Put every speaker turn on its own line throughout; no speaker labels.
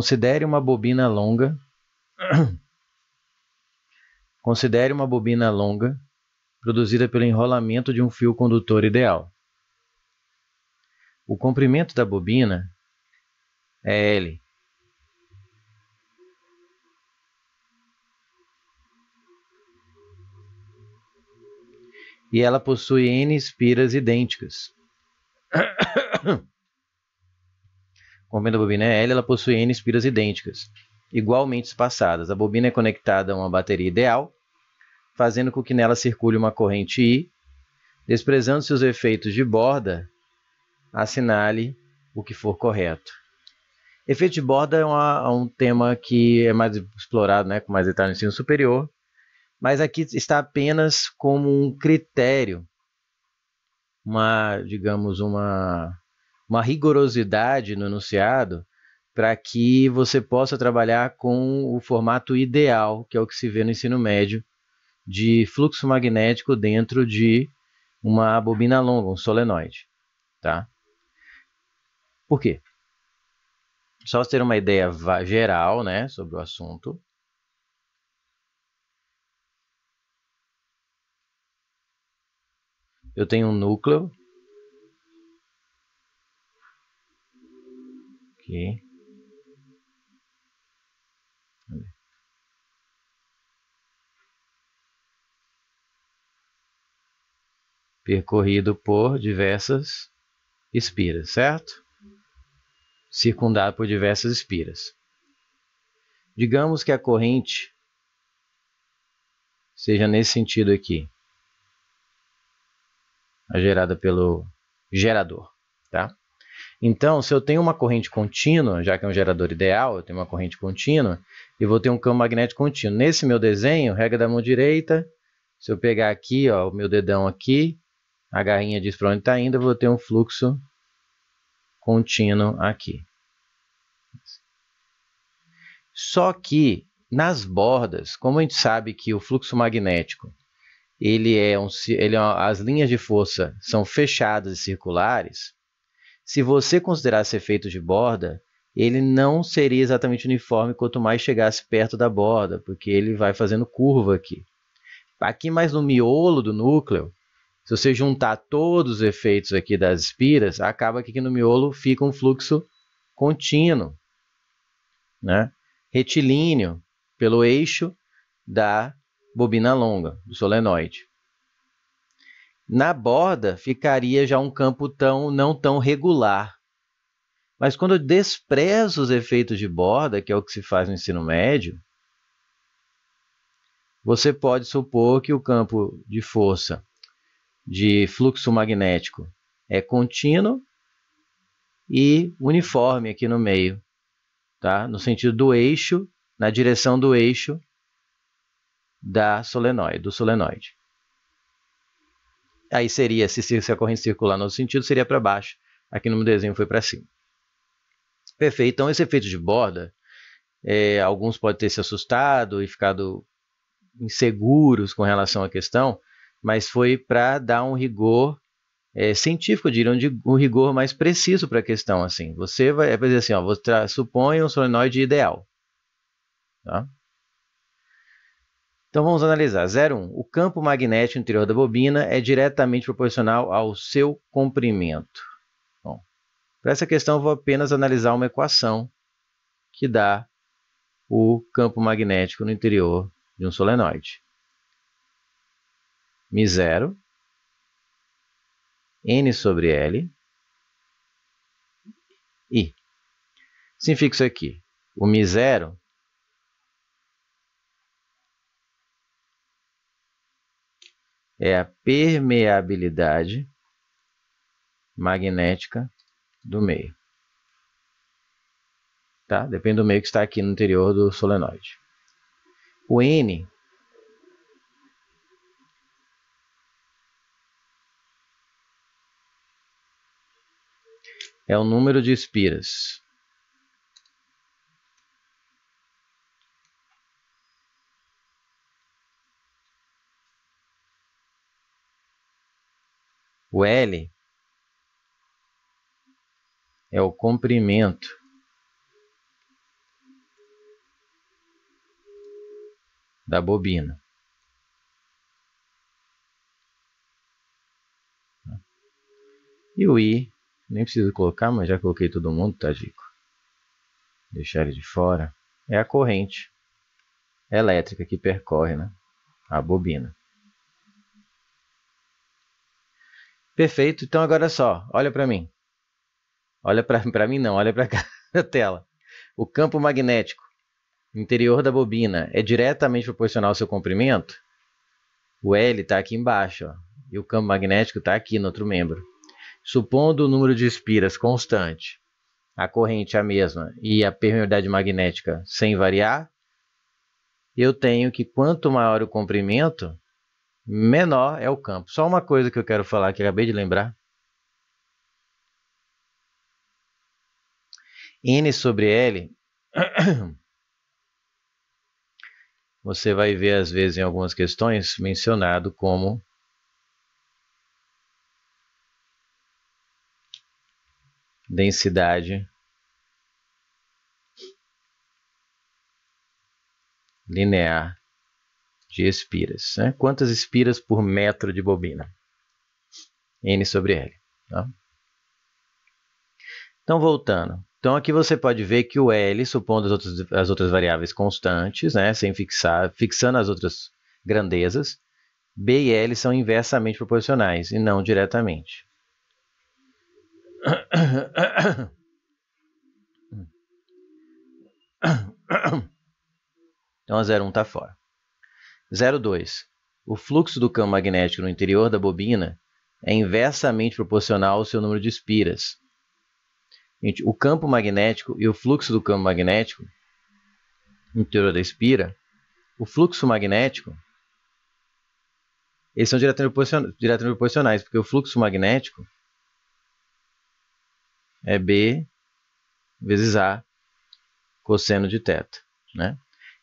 Considere uma bobina longa. Considere uma bobina longa produzida pelo enrolamento de um fio condutor ideal. O comprimento da bobina é L. E ela possui N espiras idênticas. Como a bobina é L, ela possui N espiras idênticas, igualmente espaçadas. A bobina é conectada a uma bateria ideal, fazendo com que nela circule uma corrente I. Desprezando seus efeitos de borda, assinale o que for correto. Efeito de borda é uma, é um tema que é mais explorado, né, com mais detalhe no ensino superior, mas aqui está apenas como um critério, uma, digamos, uma uma rigorosidade no enunciado para que você possa trabalhar com o formato ideal, que é o que se vê no ensino médio, de fluxo magnético dentro de uma bobina longa, um solenoide. Tá? Por quê? Só ter uma ideia geral né, sobre o assunto. Eu tenho um núcleo aqui. Percorrido por diversas espiras, certo? Circundado por diversas espiras. Digamos que a corrente seja nesse sentido aqui, a gerada pelo gerador, tá? Então, se eu tenho uma corrente contínua, já que é um gerador ideal, eu tenho uma corrente contínua, e vou ter um campo magnético contínuo. Nesse meu desenho, regra da mão direita, se eu pegar aqui, ó, o meu dedão aqui, a garrinha diz para onde está indo, eu vou ter um fluxo contínuo aqui. Só que nas bordas, como a gente sabe que o fluxo magnético, ele é um, ele é, as linhas de força são fechadas e circulares, se você considerasse efeitos de borda, ele não seria exatamente uniforme quanto mais chegasse perto da borda, porque ele vai fazendo curva aqui. Aqui mais no miolo do núcleo, se você juntar todos os efeitos aqui das espiras, acaba que aqui no miolo fica um fluxo contínuo, né? retilíneo, pelo eixo da bobina longa, do solenoide. Na borda ficaria já um campo tão não tão regular. Mas quando eu desprezo os efeitos de borda, que é o que se faz no ensino médio, você pode supor que o campo de força de fluxo magnético é contínuo e uniforme aqui no meio, tá? No sentido do eixo, na direção do eixo da solenoide, do solenoide. Aí seria, se, se a corrente circular no outro sentido, seria para baixo. Aqui no meu desenho foi para cima. Perfeito. Então, esse efeito de borda, é, alguns podem ter se assustado e ficado inseguros com relação à questão, mas foi para dar um rigor é, científico, diriam, de um rigor mais preciso para a questão. Assim, você vai, vai dizer assim, ó, tá, um solenoide ideal. Tá? Então vamos analisar. 01. o campo magnético interior da bobina é diretamente proporcional ao seu comprimento. Bom, para essa questão eu vou apenas analisar uma equação que dá o campo magnético no interior de um solenoide. Mi 0 N sobre L, I. Significa isso aqui. O Mi 0 é a permeabilidade magnética do meio. Tá? Depende do meio que está aqui no interior do solenoide. O N é o número de espiras. O L é o comprimento. da bobina. E o I, nem preciso colocar, mas já coloquei todo mundo, tá, Dico? Deixar ele de fora. É a corrente elétrica que percorre né, a bobina. Perfeito. Então agora é só, olha para mim. Olha para mim não, olha para cá tela. O campo magnético interior da bobina é diretamente proporcional ao seu comprimento? O L está aqui embaixo, ó, e o campo magnético está aqui no outro membro. Supondo o número de espiras constante, a corrente é a mesma e a permeabilidade magnética sem variar, eu tenho que quanto maior o comprimento, menor é o campo. Só uma coisa que eu quero falar que acabei de lembrar. N sobre L, você vai ver às vezes em algumas questões mencionado como densidade linear de espiras. Né? Quantas espiras por metro de bobina? N sobre L. Tá? Então, voltando. Então, aqui você pode ver que o L, supondo as outras, as outras variáveis constantes, né, sem fixar, fixando as outras grandezas, B e L são inversamente proporcionais e não diretamente. Então, a 0,1 está fora. 02. O fluxo do campo magnético no interior da bobina é inversamente proporcional ao seu número de espiras. Gente, o campo magnético e o fluxo do campo magnético no interior da espira, o fluxo magnético, eles são diretamente proporcionais, diretamente proporcionais porque o fluxo magnético é B vezes A cosseno de θ, né?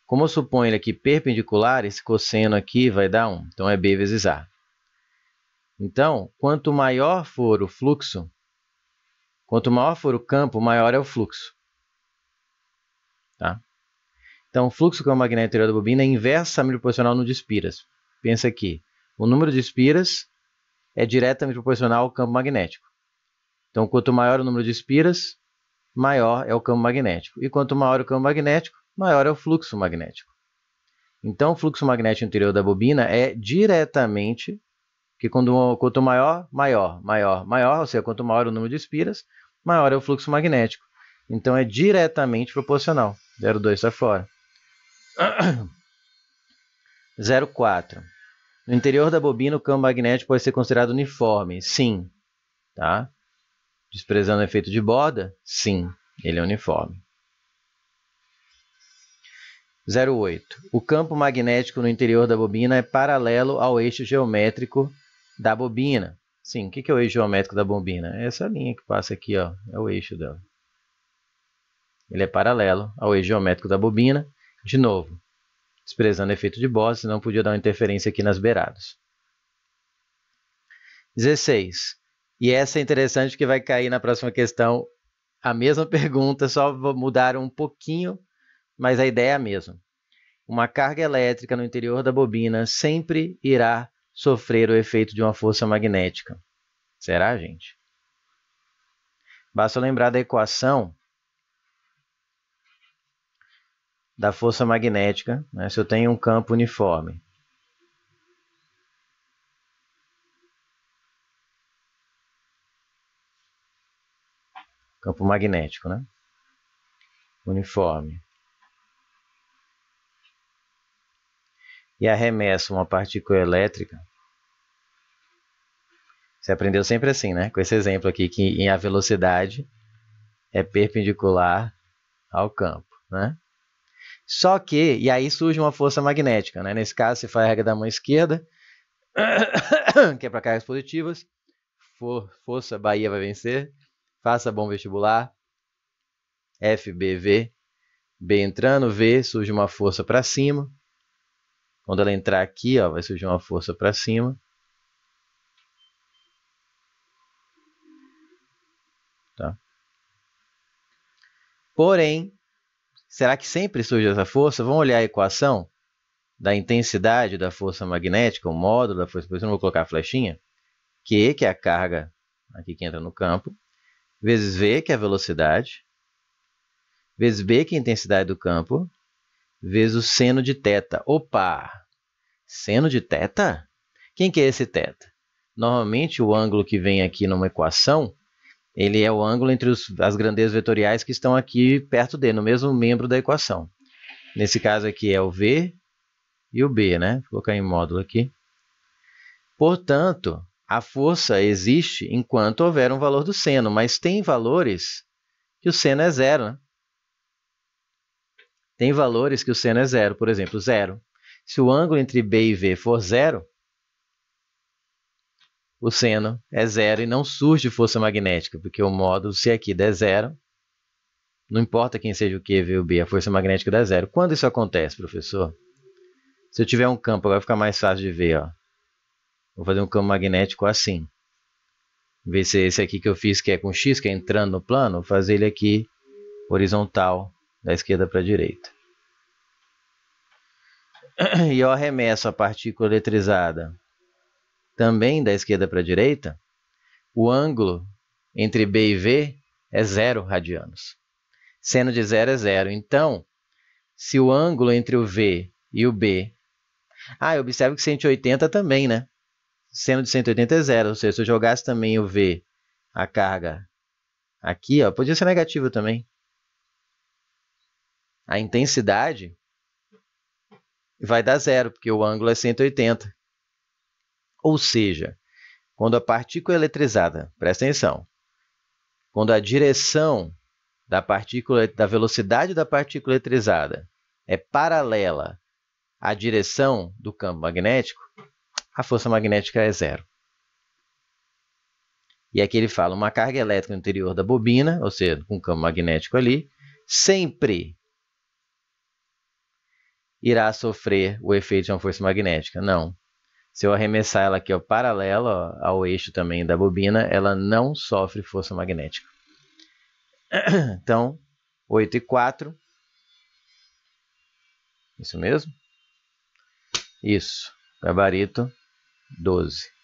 Como eu suponho ele aqui perpendicular, esse cosseno aqui vai dar 1, então é B vezes A. Então, quanto maior for o fluxo, quanto maior for o campo, maior é o fluxo. Tá? Então, o fluxo campo-magnético é interior da bobina é inversamente proporcional no de espiras. Pensa aqui, o número de espiras é diretamente proporcional ao campo magnético. Então, quanto maior o número de espiras, maior é o campo magnético. E quanto maior o campo magnético, maior é o fluxo magnético. Então, o fluxo magnético interior da bobina é diretamente que quando, quanto maior, maior, maior, maior, ou seja, quanto maior o número de espiras, maior é o fluxo magnético. Então, é diretamente proporcional. 0,2 está fora. 0,4. No interior da bobina, o campo magnético pode ser considerado uniforme. Sim. Tá? Desprezando o efeito de borda, sim, ele é uniforme. 08. O campo magnético no interior da bobina é paralelo ao eixo geométrico da bobina. Sim, o que é o eixo geométrico da bobina? É essa linha que passa aqui, ó, é o eixo dela. Ele é paralelo ao eixo geométrico da bobina. De novo, desprezando efeito de Bose, não podia dar uma interferência aqui nas beiradas. 16. E essa é interessante que vai cair na próxima questão. A mesma pergunta, só mudar um pouquinho mas a ideia é a mesma. Uma carga elétrica no interior da bobina sempre irá sofrer o efeito de uma força magnética. Será, gente? Basta lembrar da equação da força magnética, né? se eu tenho um campo uniforme. Campo magnético, né? Uniforme. e arremessa uma partícula elétrica. Você aprendeu sempre assim, né? Com esse exemplo aqui, que a velocidade é perpendicular ao campo, né? Só que, e aí surge uma força magnética, né? Nesse caso, você faz a regra da mão esquerda, que é para cargas positivas. For, força Bahia vai vencer. Faça bom vestibular. FBV. B entrando, V, surge uma força para cima. Quando ela entrar aqui, ó, vai surgir uma força para cima. Tá? Porém, será que sempre surge essa força? Vamos olhar a equação da intensidade da força magnética, o módulo da força, por isso não vou colocar a flechinha, Q, que é a carga aqui que entra no campo, vezes V, que é a velocidade, vezes B, que é a intensidade do campo, vezes o seno de teta, Opa! Seno de teta? Quem que é esse teta? Normalmente, o ângulo que vem aqui numa equação, ele é o ângulo entre os, as grandezas vetoriais que estão aqui perto dele, no mesmo membro da equação. Nesse caso aqui é o V e o B, né? Vou colocar em módulo aqui. Portanto, a força existe enquanto houver um valor do seno, mas tem valores que o seno é zero, né? Tem valores que o seno é zero, por exemplo, zero. Se o ângulo entre B e V for zero, o seno é zero e não surge força magnética, porque o módulo, se aqui der zero, não importa quem seja o Q, V ou B, a força magnética dá zero. Quando isso acontece, professor? Se eu tiver um campo, agora fica mais fácil de ver. Ó. Vou fazer um campo magnético assim. Ver se esse aqui que eu fiz, que é com X, que é entrando no plano, vou fazer ele aqui horizontal da esquerda para a direita. E eu arremesso a partícula eletrizada também da esquerda para a direita, o ângulo entre B e V é zero radianos. Seno de zero é zero. Então, se o ângulo entre o V e o B... Ah, eu observo que 180 também, né? Seno de 180 é zero. Ou seja, se eu jogasse também o V, a carga, aqui, ó, podia ser negativo também a intensidade, vai dar zero, porque o ângulo é 180. Ou seja, quando a partícula é eletrizada, presta atenção, quando a direção da partícula, da velocidade da partícula eletrizada é paralela à direção do campo magnético, a força magnética é zero. E aqui ele fala uma carga elétrica no interior da bobina, ou seja, com um campo magnético ali, sempre irá sofrer o efeito de uma força magnética. Não. Se eu arremessar ela aqui ó, paralela ó, ao eixo também da bobina, ela não sofre força magnética. Então, 8 e 4. Isso mesmo? Isso. Gabarito 12.